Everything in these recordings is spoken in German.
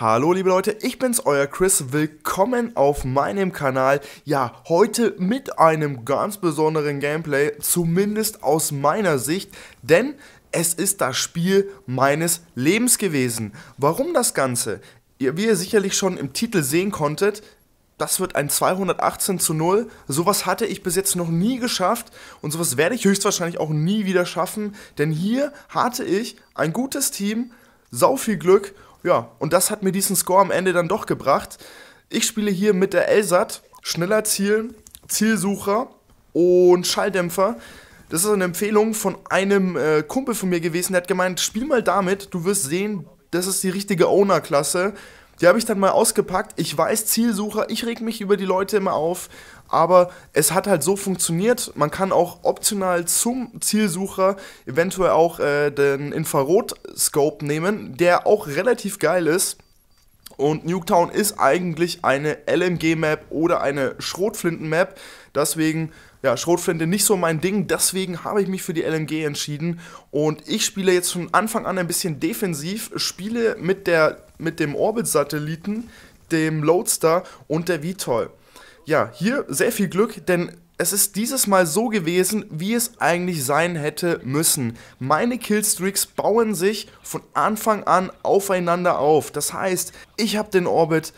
Hallo liebe Leute, ich bin's euer Chris, willkommen auf meinem Kanal. Ja, heute mit einem ganz besonderen Gameplay, zumindest aus meiner Sicht, denn es ist das Spiel meines Lebens gewesen. Warum das Ganze? Wie ihr sicherlich schon im Titel sehen konntet, das wird ein 218 zu 0. Sowas hatte ich bis jetzt noch nie geschafft und sowas werde ich höchstwahrscheinlich auch nie wieder schaffen, denn hier hatte ich ein gutes Team, sau viel Glück ja, und das hat mir diesen Score am Ende dann doch gebracht. Ich spiele hier mit der Elsat, schneller Zielen, Zielsucher und Schalldämpfer. Das ist eine Empfehlung von einem äh, Kumpel von mir gewesen, der hat gemeint, spiel mal damit, du wirst sehen, das ist die richtige Owner-Klasse. Die habe ich dann mal ausgepackt. Ich weiß, Zielsucher, ich reg mich über die Leute immer auf, aber es hat halt so funktioniert. Man kann auch optional zum Zielsucher eventuell auch äh, den Infrarot-Scope nehmen, der auch relativ geil ist. Und Nuketown ist eigentlich eine LMG-Map oder eine Schrotflinten-Map. Deswegen ja, Schrotflinte nicht so mein Ding, deswegen habe ich mich für die LMG entschieden und ich spiele jetzt von Anfang an ein bisschen defensiv, spiele mit, der, mit dem Orbit-Satelliten, dem Loadstar und der VTOL. Ja, hier sehr viel Glück, denn es ist dieses Mal so gewesen, wie es eigentlich sein hätte müssen. Meine Killstreaks bauen sich von Anfang an aufeinander auf. Das heißt, ich habe den Orbit,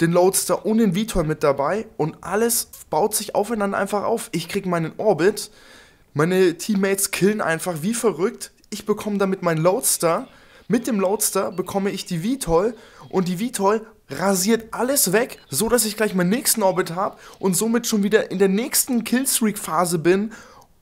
den Loadster und den VTOL mit dabei und alles baut sich aufeinander einfach auf. Ich kriege meinen Orbit, meine Teammates killen einfach wie verrückt. Ich bekomme damit meinen Loadster. Mit dem Loadster bekomme ich die VTOL und die VTOL rasiert alles weg, so dass ich gleich meinen nächsten Orbit habe und somit schon wieder in der nächsten Killstreak-Phase bin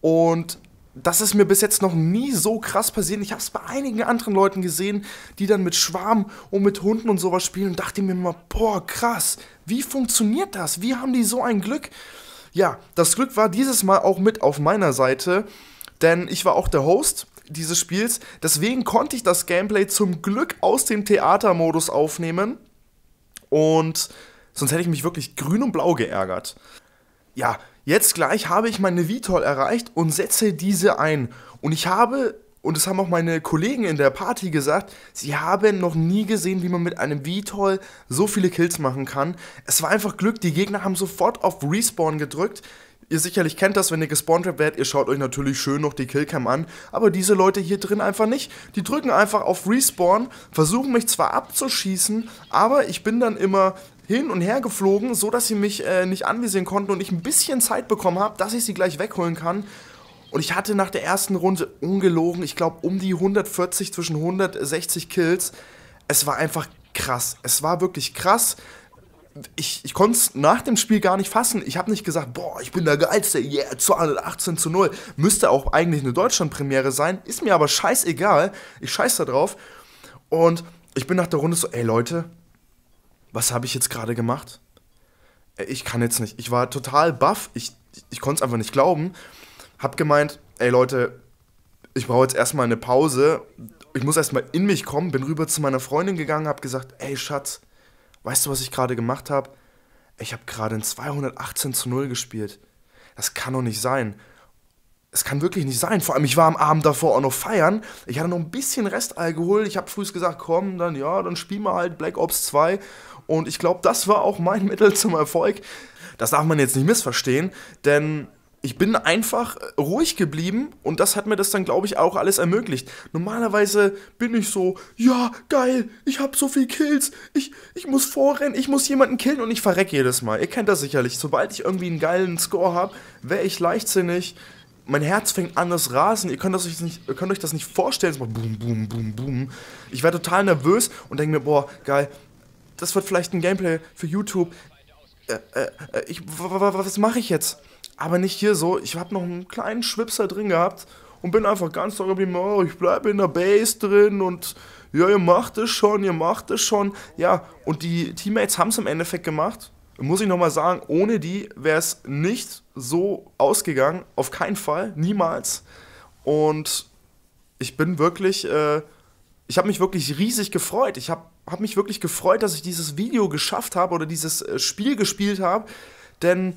und das ist mir bis jetzt noch nie so krass passiert. Ich habe es bei einigen anderen Leuten gesehen, die dann mit Schwarm und mit Hunden und sowas spielen und dachte mir immer, boah, krass, wie funktioniert das? Wie haben die so ein Glück? Ja, das Glück war dieses Mal auch mit auf meiner Seite, denn ich war auch der Host dieses Spiels. Deswegen konnte ich das Gameplay zum Glück aus dem Theatermodus aufnehmen. Und sonst hätte ich mich wirklich grün und blau geärgert. Ja, Jetzt gleich habe ich meine VTOL erreicht und setze diese ein. Und ich habe, und das haben auch meine Kollegen in der Party gesagt, sie haben noch nie gesehen, wie man mit einem VTOL so viele Kills machen kann. Es war einfach Glück, die Gegner haben sofort auf Respawn gedrückt. Ihr sicherlich kennt das, wenn ihr gespawnt werdet, ihr schaut euch natürlich schön noch die Killcam an, aber diese Leute hier drin einfach nicht. Die drücken einfach auf Respawn, versuchen mich zwar abzuschießen, aber ich bin dann immer hin und her geflogen, so dass sie mich äh, nicht anvisieren konnten und ich ein bisschen Zeit bekommen habe, dass ich sie gleich wegholen kann. Und ich hatte nach der ersten Runde ungelogen, ich glaube um die 140 zwischen 160 Kills. Es war einfach krass. Es war wirklich krass. Ich, ich konnte es nach dem Spiel gar nicht fassen. Ich habe nicht gesagt, boah, ich bin der Geilste, yeah, 218 zu 0. Müsste auch eigentlich eine Deutschlandpremiere sein, ist mir aber scheißegal. Ich scheiß da drauf. Und ich bin nach der Runde so, ey Leute, was habe ich jetzt gerade gemacht? Äh, ich kann jetzt nicht. Ich war total baff. Ich, ich, ich konnte es einfach nicht glauben. Hab gemeint, ey Leute, ich brauche jetzt erstmal eine Pause. Ich muss erstmal in mich kommen. Bin rüber zu meiner Freundin gegangen, hab gesagt, ey Schatz, weißt du, was ich gerade gemacht habe? Ich habe gerade ein 218 zu 0 gespielt. Das kann doch nicht sein es kann wirklich nicht sein. Vor allem, ich war am Abend davor auch noch feiern. Ich hatte noch ein bisschen Restalkohol. Ich habe früh gesagt, komm, dann ja, dann spielen wir halt Black Ops 2. Und ich glaube, das war auch mein Mittel zum Erfolg. Das darf man jetzt nicht missverstehen, denn ich bin einfach ruhig geblieben und das hat mir das dann, glaube ich, auch alles ermöglicht. Normalerweise bin ich so, ja, geil, ich habe so viel Kills, ich, ich muss vorrennen, ich muss jemanden killen und ich verrecke jedes Mal. Ihr kennt das sicherlich. Sobald ich irgendwie einen geilen Score habe, wäre ich leichtsinnig, mein Herz fängt an das Rasen. Ihr könnt, das euch nicht, ihr könnt euch das nicht vorstellen. Es boom, boom, boom, boom. Ich war total nervös und denke mir, boah, geil, das wird vielleicht ein Gameplay für YouTube. Äh, äh, äh ich, was mache ich jetzt? Aber nicht hier so. Ich habe noch einen kleinen Schwipser drin gehabt und bin einfach ganz locker wie, Oh, ich bleibe in der Base drin und ja, ihr macht es schon, ihr macht es schon. Ja, und die Teammates haben es im Endeffekt gemacht muss ich nochmal sagen, ohne die wäre es nicht so ausgegangen. Auf keinen Fall, niemals. Und ich bin wirklich, äh, ich habe mich wirklich riesig gefreut. Ich habe hab mich wirklich gefreut, dass ich dieses Video geschafft habe oder dieses äh, Spiel gespielt habe. Denn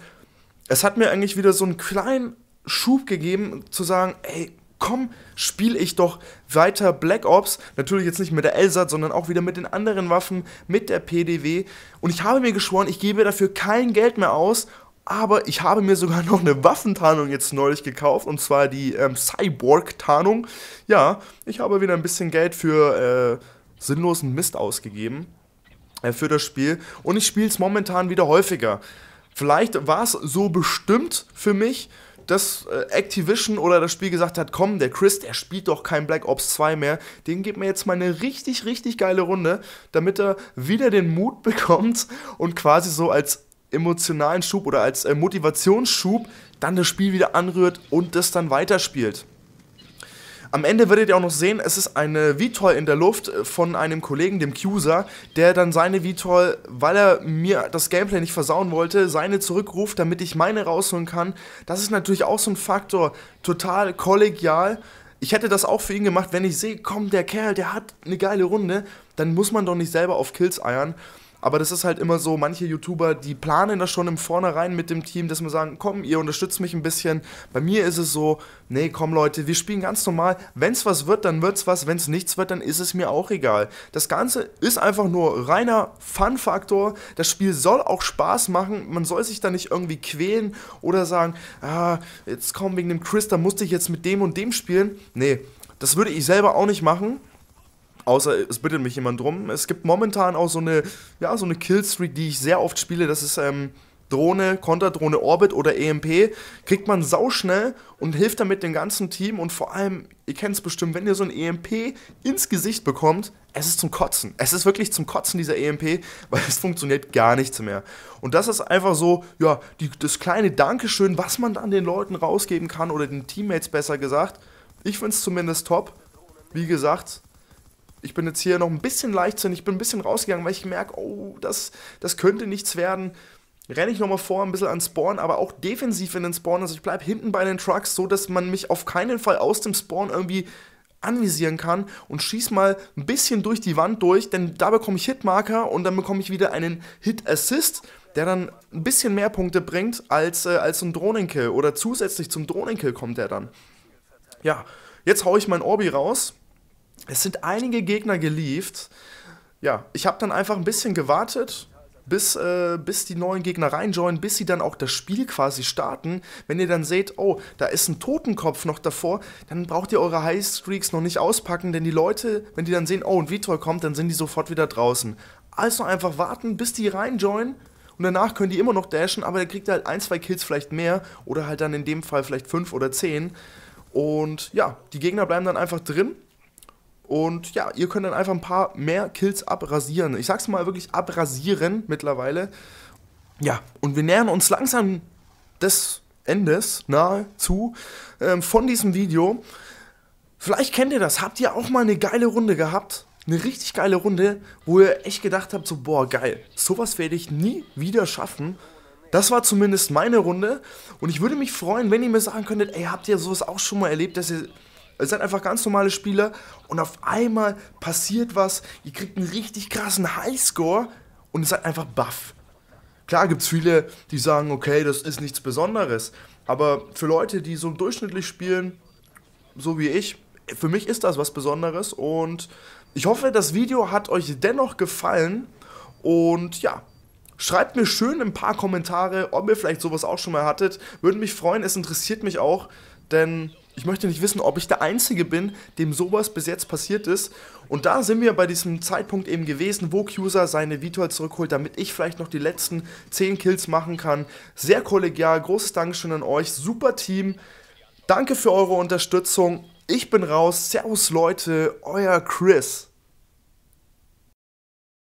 es hat mir eigentlich wieder so einen kleinen Schub gegeben, zu sagen, ey, komm, spiele ich doch weiter Black Ops. Natürlich jetzt nicht mit der Elsat, sondern auch wieder mit den anderen Waffen, mit der PDW. Und ich habe mir geschworen, ich gebe dafür kein Geld mehr aus. Aber ich habe mir sogar noch eine Waffentarnung jetzt neulich gekauft, und zwar die ähm, Cyborg-Tarnung. Ja, ich habe wieder ein bisschen Geld für äh, sinnlosen Mist ausgegeben äh, für das Spiel. Und ich spiele es momentan wieder häufiger. Vielleicht war es so bestimmt für mich, dass äh, Activision oder das Spiel gesagt hat, komm, der Chris, der spielt doch kein Black Ops 2 mehr, den gibt mir jetzt mal eine richtig, richtig geile Runde, damit er wieder den Mut bekommt und quasi so als emotionalen Schub oder als äh, Motivationsschub dann das Spiel wieder anrührt und das dann weiterspielt. Am Ende werdet ihr auch noch sehen, es ist eine VTOL in der Luft äh, von einem Kollegen, dem Cuser, der dann seine VTOL, weil er mir das Gameplay nicht versauen wollte, seine zurückruft, damit ich meine rausholen kann. Das ist natürlich auch so ein Faktor, total kollegial. Ich hätte das auch für ihn gemacht, wenn ich sehe, komm, der Kerl, der hat eine geile Runde, dann muss man doch nicht selber auf Kills eiern. Aber das ist halt immer so, manche YouTuber, die planen das schon im Vornherein mit dem Team, dass man sagen, komm, ihr unterstützt mich ein bisschen. Bei mir ist es so, nee, komm Leute, wir spielen ganz normal. Wenn es was wird, dann wird es was. Wenn es nichts wird, dann ist es mir auch egal. Das Ganze ist einfach nur reiner Fun-Faktor. Das Spiel soll auch Spaß machen. Man soll sich da nicht irgendwie quälen oder sagen, ah, jetzt komm wegen dem Chris, da musste ich jetzt mit dem und dem spielen. Nee, das würde ich selber auch nicht machen. Außer es bittet mich jemand drum. Es gibt momentan auch so eine, ja, so eine Killstreak, die ich sehr oft spiele. Das ist ähm, Drohne, Konterdrohne, Orbit oder EMP. Kriegt man sauschnell und hilft damit dem ganzen Team. Und vor allem, ihr kennt es bestimmt, wenn ihr so ein EMP ins Gesicht bekommt, es ist zum Kotzen. Es ist wirklich zum Kotzen, dieser EMP, weil es funktioniert gar nichts mehr. Und das ist einfach so, ja, die, das kleine Dankeschön, was man dann den Leuten rausgeben kann oder den Teammates besser gesagt. Ich finde es zumindest top. Wie gesagt, ich bin jetzt hier noch ein bisschen leichtsinnig, ich bin ein bisschen rausgegangen, weil ich merke, oh, das, das könnte nichts werden. Renne ich nochmal vor, ein bisschen an Spawn, aber auch defensiv in den Spawn. Also ich bleibe hinten bei den Trucks, so dass man mich auf keinen Fall aus dem Spawn irgendwie anvisieren kann und schieß mal ein bisschen durch die Wand durch, denn da bekomme ich Hitmarker und dann bekomme ich wieder einen Hit-Assist, der dann ein bisschen mehr Punkte bringt als, äh, als ein Drohnenkill oder zusätzlich zum Drohnenkill kommt der dann. Ja, jetzt haue ich mein Orbi raus es sind einige Gegner gelieft. Ja, ich habe dann einfach ein bisschen gewartet, bis, äh, bis die neuen Gegner reinjoinen, bis sie dann auch das Spiel quasi starten. Wenn ihr dann seht, oh, da ist ein Totenkopf noch davor, dann braucht ihr eure Highstreaks noch nicht auspacken, denn die Leute, wenn die dann sehen, oh, ein Vitor kommt, dann sind die sofort wieder draußen. Also einfach warten, bis die reinjoinen. Und danach können die immer noch dashen, aber der kriegt halt ein, zwei Kills vielleicht mehr oder halt dann in dem Fall vielleicht fünf oder zehn. Und ja, die Gegner bleiben dann einfach drin und ja, ihr könnt dann einfach ein paar mehr Kills abrasieren. Ich sag's mal wirklich abrasieren mittlerweile. Ja, und wir nähern uns langsam des Endes nahezu ähm, von diesem Video. Vielleicht kennt ihr das. Habt ihr auch mal eine geile Runde gehabt? Eine richtig geile Runde, wo ihr echt gedacht habt, so boah, geil, sowas werde ich nie wieder schaffen. Das war zumindest meine Runde. Und ich würde mich freuen, wenn ihr mir sagen könntet, ey, habt ihr sowas auch schon mal erlebt, dass ihr Ihr seid einfach ganz normale Spieler und auf einmal passiert was. Ihr kriegt einen richtig krassen Highscore und ihr halt seid einfach buff. Klar gibt es viele, die sagen, okay, das ist nichts Besonderes. Aber für Leute, die so durchschnittlich spielen, so wie ich, für mich ist das was Besonderes. Und ich hoffe, das Video hat euch dennoch gefallen. Und ja, Schreibt mir schön ein paar Kommentare, ob ihr vielleicht sowas auch schon mal hattet. Würde mich freuen, es interessiert mich auch denn ich möchte nicht wissen, ob ich der Einzige bin, dem sowas bis jetzt passiert ist. Und da sind wir bei diesem Zeitpunkt eben gewesen, wo Cusa seine Vitor zurückholt, damit ich vielleicht noch die letzten 10 Kills machen kann. Sehr kollegial, großes Dankeschön an euch, super Team. Danke für eure Unterstützung. Ich bin raus. Servus Leute, euer Chris.